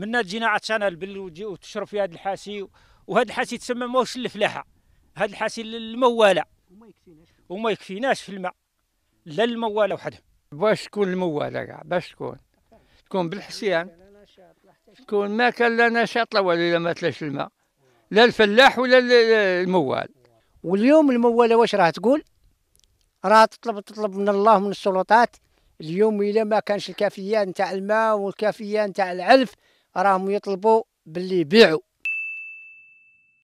من تجينا عطشانه البل وتشرب في هذا الحاسي وهذا الحاسي تسمى ماهوش الفلاحه هذا الحاسي المواله وما يكفيناش وما يكفيناش في الماء لا المواله وحدهم باش تكون المواله كاع باش تكون تكون بالحسيان تكون ما كان لا نشاط لا والو الا ما تلاش الماء لا الفلاح ولا الموال واليوم المواله واش راه تقول راه تطلب تطلب من الله ومن السلطات اليوم الا ما كانش الكافيه نتاع الماء والكافيه نتاع العلف راهم يطلبوا باللي يبيعوا